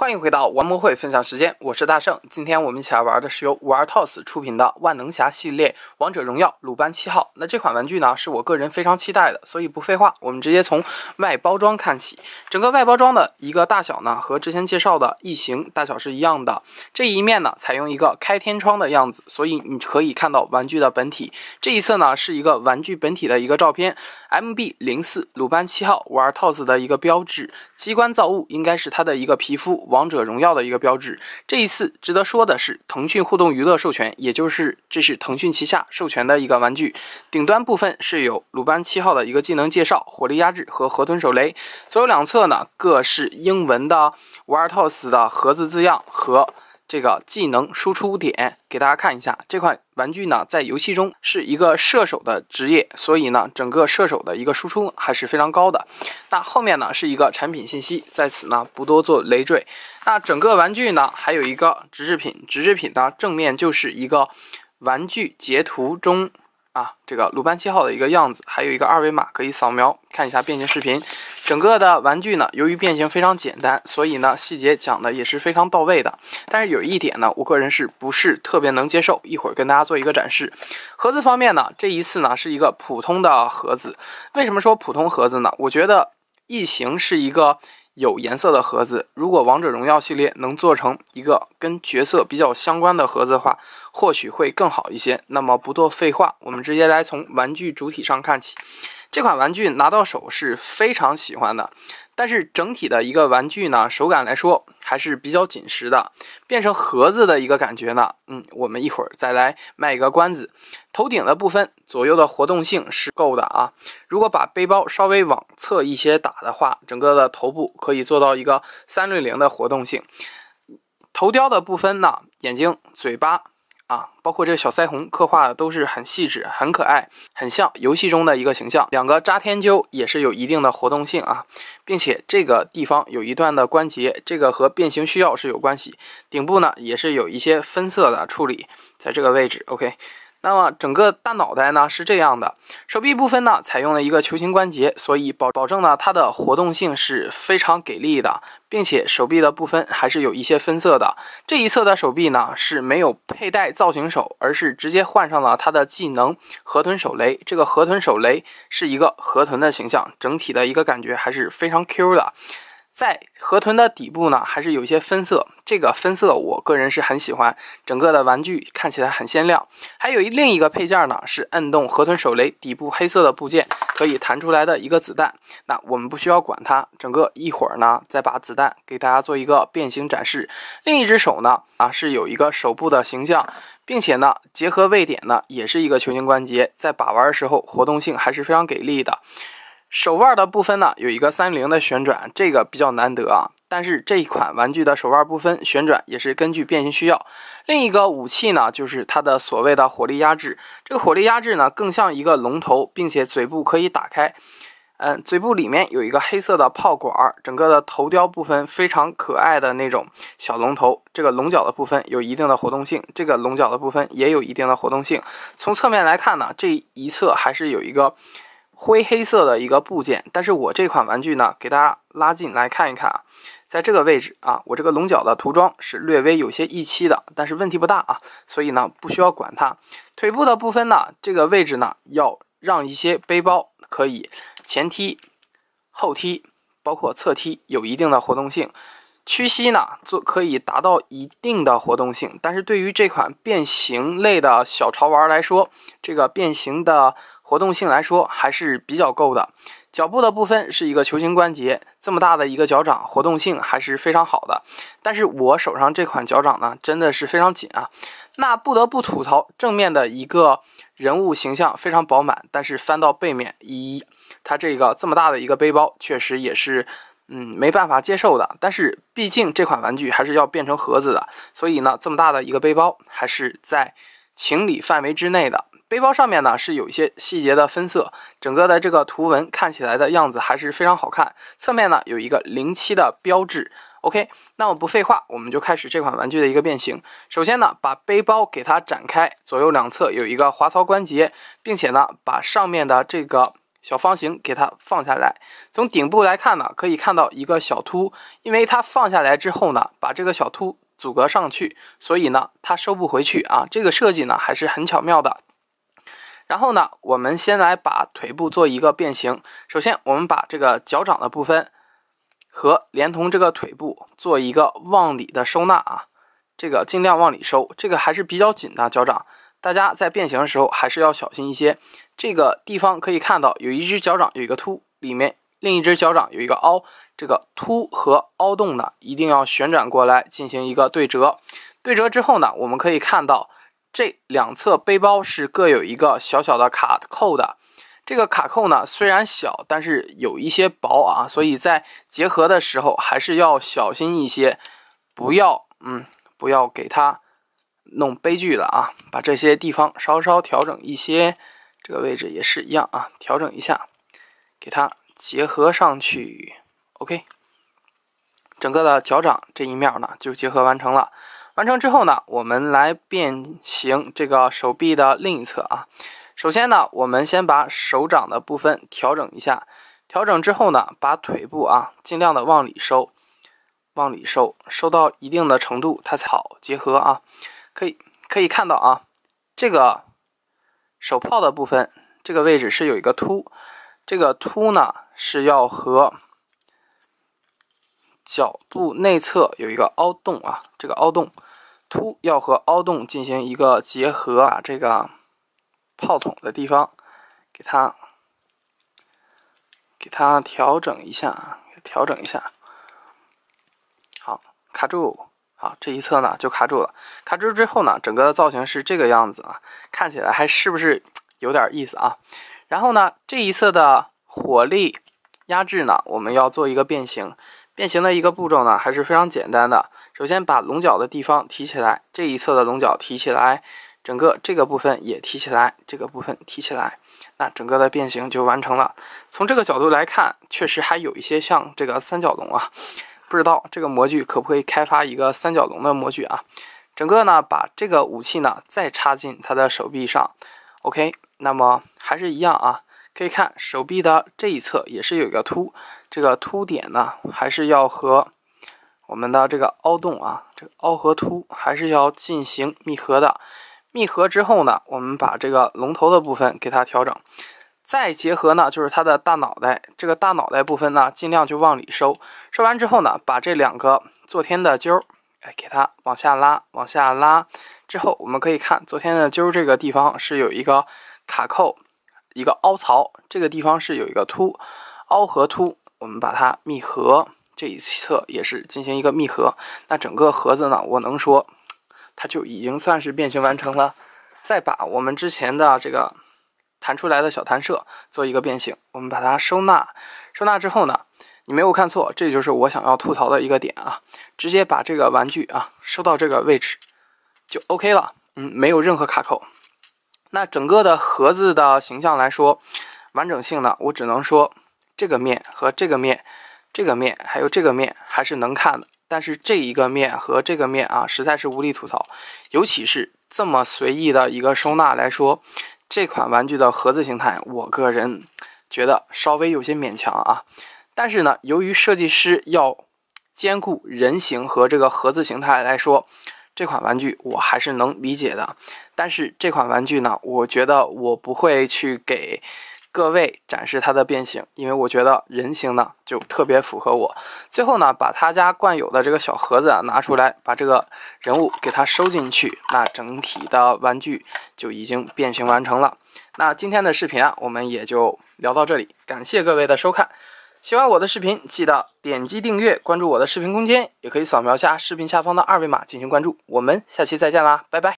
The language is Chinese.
欢迎回到玩魔会分享时间，我是大圣，今天我们一起来玩的是由五二 t o s 出品的万能侠系列王者荣耀鲁班七号。那这款玩具呢是我个人非常期待的，所以不废话，我们直接从外包装看起。整个外包装的一个大小呢和之前介绍的异形大小是一样的。这一面呢采用一个开天窗的样子，所以你可以看到玩具的本体。这一侧呢是一个玩具本体的一个照片。MB 零四鲁班七号玩儿 t o s 的一个标志，机关造物应该是它的一个皮肤。王者荣耀的一个标志，这一次值得说的是腾讯互动娱乐授权，也就是这是腾讯旗下授权的一个玩具。顶端部分是有鲁班七号的一个技能介绍，火力压制和河豚手雷。左右两侧呢，各是英文的五二套死的盒子字样和。这个技能输出点给大家看一下，这款玩具呢在游戏中是一个射手的职业，所以呢整个射手的一个输出还是非常高的。那后面呢是一个产品信息，在此呢不多做累赘。那整个玩具呢还有一个纸质品，纸质品呢正面就是一个玩具截图中。啊，这个鲁班七号的一个样子，还有一个二维码可以扫描看一下变形视频。整个的玩具呢，由于变形非常简单，所以呢细节讲的也是非常到位的。但是有一点呢，我个人是不是特别能接受？一会儿跟大家做一个展示。盒子方面呢，这一次呢是一个普通的盒子。为什么说普通盒子呢？我觉得异形是一个。有颜色的盒子，如果王者荣耀系列能做成一个跟角色比较相关的盒子的话，或许会更好一些。那么不多废话，我们直接来从玩具主体上看起。这款玩具拿到手是非常喜欢的，但是整体的一个玩具呢，手感来说还是比较紧实的，变成盒子的一个感觉呢。嗯，我们一会儿再来卖一个关子。头顶的部分左右的活动性是够的啊，如果把背包稍微往侧一些打的话，整个的头部可以做到一个三六零的活动性。头雕的部分呢，眼睛、嘴巴。啊，包括这个小腮红刻画的都是很细致、很可爱、很像游戏中的一个形象。两个扎天鸠也是有一定的活动性啊，并且这个地方有一段的关节，这个和变形需要是有关系。顶部呢也是有一些分色的处理，在这个位置。OK，那么整个大脑袋呢是这样的，手臂部分呢采用了一个球形关节，所以保保证呢它的活动性是非常给力的。并且手臂的部分还是有一些分色的。这一侧的手臂呢，是没有佩戴造型手，而是直接换上了它的技能河豚手雷。这个河豚手雷是一个河豚的形象，整体的一个感觉还是非常 Q 的。在河豚的底部呢，还是有一些分色，这个分色我个人是很喜欢，整个的玩具看起来很鲜亮。还有另一个配件呢，是按动河豚手雷底部黑色的部件，可以弹出来的一个子弹。那我们不需要管它，整个一会儿呢，再把子弹给大家做一个变形展示。另一只手呢，啊是有一个手部的形象，并且呢，结合位点呢，也是一个球形关节，在把玩的时候活动性还是非常给力的。手腕的部分呢，有一个三零的旋转，这个比较难得啊。但是这一款玩具的手腕部分旋转也是根据变形需要。另一个武器呢，就是它的所谓的火力压制。这个火力压制呢，更像一个龙头，并且嘴部可以打开。嗯，嘴部里面有一个黑色的炮管儿，整个的头雕部分非常可爱的那种小龙头。这个龙角的部分有一定的活动性，这个龙角的部分也有一定的活动性。从侧面来看呢，这一侧还是有一个。灰黑色的一个部件，但是我这款玩具呢，给大家拉近来看一看啊，在这个位置啊，我这个龙角的涂装是略微有些溢漆的，但是问题不大啊，所以呢不需要管它。腿部的部分呢，这个位置呢要让一些背包可以前踢、后踢，包括侧踢，有一定的活动性。屈膝呢，做可以达到一定的活动性，但是对于这款变形类的小潮玩来说，这个变形的。活动性来说还是比较够的，脚部的部分是一个球形关节，这么大的一个脚掌，活动性还是非常好的。但是我手上这款脚掌呢，真的是非常紧啊。那不得不吐槽，正面的一个人物形象非常饱满，但是翻到背面，咦，它这个这么大的一个背包，确实也是，嗯，没办法接受的。但是毕竟这款玩具还是要变成盒子的，所以呢，这么大的一个背包还是在情理范围之内的。背包上面呢是有一些细节的分色，整个的这个图文看起来的样子还是非常好看。侧面呢有一个零七的标志。OK，那我不废话，我们就开始这款玩具的一个变形。首先呢，把背包给它展开，左右两侧有一个滑槽关节，并且呢把上面的这个小方形给它放下来。从顶部来看呢，可以看到一个小凸，因为它放下来之后呢，把这个小凸阻隔上去，所以呢它收不回去啊。这个设计呢还是很巧妙的。然后呢，我们先来把腿部做一个变形。首先，我们把这个脚掌的部分和连同这个腿部做一个往里的收纳啊，这个尽量往里收。这个还是比较紧的脚掌，大家在变形的时候还是要小心一些。这个地方可以看到有一只脚掌有一个凸，里面另一只脚掌有一个凹，这个凸和凹洞呢一定要旋转过来进行一个对折。对折之后呢，我们可以看到。这两侧背包是各有一个小小的卡扣的，这个卡扣呢虽然小，但是有一些薄啊，所以在结合的时候还是要小心一些，不要嗯不要给它弄悲剧了啊！把这些地方稍稍调整一些，这个位置也是一样啊，调整一下，给它结合上去。OK，整个的脚掌这一面呢就结合完成了。完成之后呢，我们来变形这个手臂的另一侧啊。首先呢，我们先把手掌的部分调整一下，调整之后呢，把腿部啊尽量的往里收，往里收，收到一定的程度它才好结合啊。可以可以看到啊，这个手泡的部分，这个位置是有一个凸，这个凸呢是要和脚部内侧有一个凹洞啊，这个凹洞。凸要和凹洞进行一个结合啊，这个炮筒的地方，给它给它调整一下，调整一下。好，卡住，好，这一侧呢就卡住了。卡住之后呢，整个的造型是这个样子啊，看起来还是不是有点意思啊？然后呢，这一侧的火力压制呢，我们要做一个变形。变形的一个步骤呢，还是非常简单的。首先把龙角的地方提起来，这一侧的龙角提起来，整个这个部分也提起来，这个部分提起来，那整个的变形就完成了。从这个角度来看，确实还有一些像这个三角龙啊，不知道这个模具可不可以开发一个三角龙的模具啊？整个呢，把这个武器呢再插进它的手臂上。OK，那么还是一样啊，可以看手臂的这一侧也是有一个凸。这个凸点呢，还是要和我们的这个凹洞啊，这个凹和凸还是要进行密合的。密合之后呢，我们把这个龙头的部分给它调整，再结合呢，就是它的大脑袋。这个大脑袋部分呢，尽量就往里收。收完之后呢，把这两个昨天的揪儿，哎，给它往下拉，往下拉之后，我们可以看昨天的揪儿这个地方是有一个卡扣，一个凹槽，这个地方是有一个凸凹和凸。我们把它密合这一侧也是进行一个密合，那整个盒子呢，我能说它就已经算是变形完成了。再把我们之前的这个弹出来的小弹射做一个变形，我们把它收纳，收纳之后呢，你没有看错，这就是我想要吐槽的一个点啊，直接把这个玩具啊收到这个位置就 OK 了，嗯，没有任何卡扣。那整个的盒子的形象来说，完整性呢，我只能说。这个面和这个面，这个面还有这个面还是能看的，但是这一个面和这个面啊，实在是无力吐槽。尤其是这么随意的一个收纳来说，这款玩具的盒子形态，我个人觉得稍微有些勉强啊。但是呢，由于设计师要兼顾人形和这个盒子形态来说，这款玩具我还是能理解的。但是这款玩具呢，我觉得我不会去给。各位展示它的变形，因为我觉得人形呢就特别符合我。最后呢，把他家惯有的这个小盒子啊拿出来，把这个人物给它收进去，那整体的玩具就已经变形完成了。那今天的视频啊，我们也就聊到这里，感谢各位的收看。喜欢我的视频，记得点击订阅，关注我的视频空间，也可以扫描下视频下方的二维码进行关注。我们下期再见啦，拜拜。